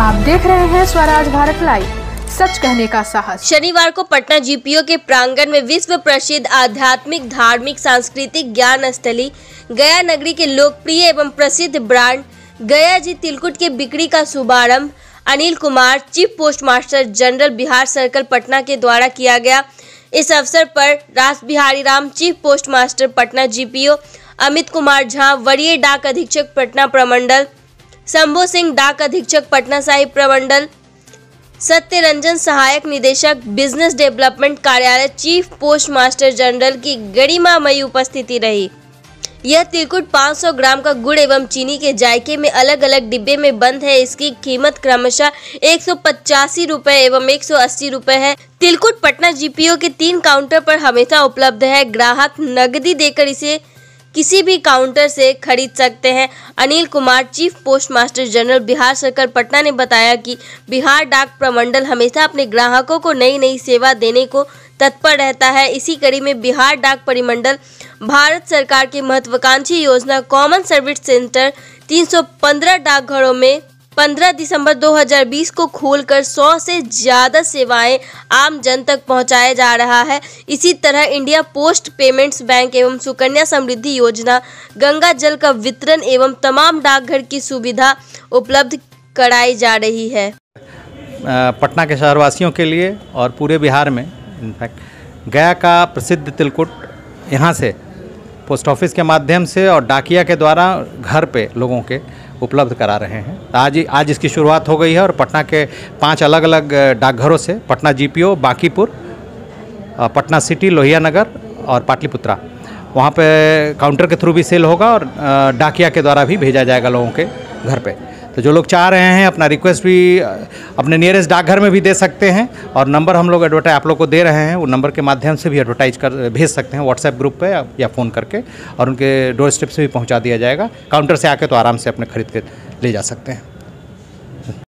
आप देख रहे हैं स्वराज भारत लाइव सच कहने का साहस शनिवार को पटना जीपीओ के प्रांगण में विश्व प्रसिद्ध आध्यात्मिक धार्मिक सांस्कृतिक ज्ञान स्थली गया नगरी के लोकप्रिय एवं प्रसिद्ध ब्रांड गया जी तिलकुट के बिक्री का शुभारम्भ Anil Kumar chief post master general Bihar circle Patna के द्वारा किया गया इस अवसर पर Ras Bihari Ram chief post master Patna GPO Amit Kumar Jha वरीय डाक अधीक्षक पटना प्रमंडल शंभु सिंह डाक अधीक्षक पटना साहिब प्रमंडल सत्य रंजन सहायक निदेशक बिजनेस डेवलपमेंट कार्यालय चीफ पोस्ट मास्टर जनरल की गरिमामयी उपस्थिति रही यह तिलकुट 500 ग्राम का गुड़ एवं चीनी के जायके में अलग अलग डिब्बे में बंद है इसकी कीमत क्रमशः एक सौ रुपए एवं एक सौ रुपए है तिलकुट पटना जीपीओ के तीन काउंटर पर हमेशा उपलब्ध है ग्राहक नगदी देकर इसे किसी भी काउंटर से खरीद सकते हैं Anil Kumar chief post master general Bihar सरकार पटना ने बताया कि बिहार डाक प्रमंडल हमेशा अपने ग्राहकों को नई नई सेवा देने को तत्पर रहता है इसी कड़ी में बिहार डाक परिमंडल भारत सरकार की महत्वाकांक्षी योजना कॉमन सर्विस सेंटर 315 डाकघरों में 15 दिसंबर 2020 को खोलकर 100 से ज़्यादा सेवाएं आम जन तक पहुंचाया जा रहा है इसी तरह इंडिया पोस्ट पेमेंट्स बैंक एवं सुकन्या समृद्धि योजना गंगा जल का वितरण एवं तमाम डाकघर की सुविधा उपलब्ध कराई जा रही है पटना के शहरवासियों के लिए और पूरे बिहार में इनफैक्ट गया का प्रसिद्ध तिलकुट यहाँ से पोस्ट ऑफिस के माध्यम से और डाकिया के द्वारा घर पे लोगों के उपलब्ध करा रहे हैं आज आज इसकी शुरुआत हो गई है और पटना के पांच अलग अलग डाकघरों से पटना जीपीओ बाकीपुर पटना सिटी लोहिया नगर और पाटलिपुत्रा वहाँ पे काउंटर के थ्रू भी सेल होगा और डाकिया के द्वारा भी भेजा जाएगा लोगों के घर पर तो जो लोग चाह रहे हैं अपना रिक्वेस्ट भी अपने नियरेस्ट डाकघर में भी दे सकते हैं और नंबर हम लोग एडवर्टाइज आप लोग को दे रहे हैं वो नंबर के माध्यम से भी एडवर्टाइज कर भेज सकते हैं व्हाट्सएप ग्रुप पर या फ़ोन करके और उनके डोर स्टेप से भी पहुँचा दिया जाएगा काउंटर से आके तो आराम से अपने खरीद के ले जा सकते हैं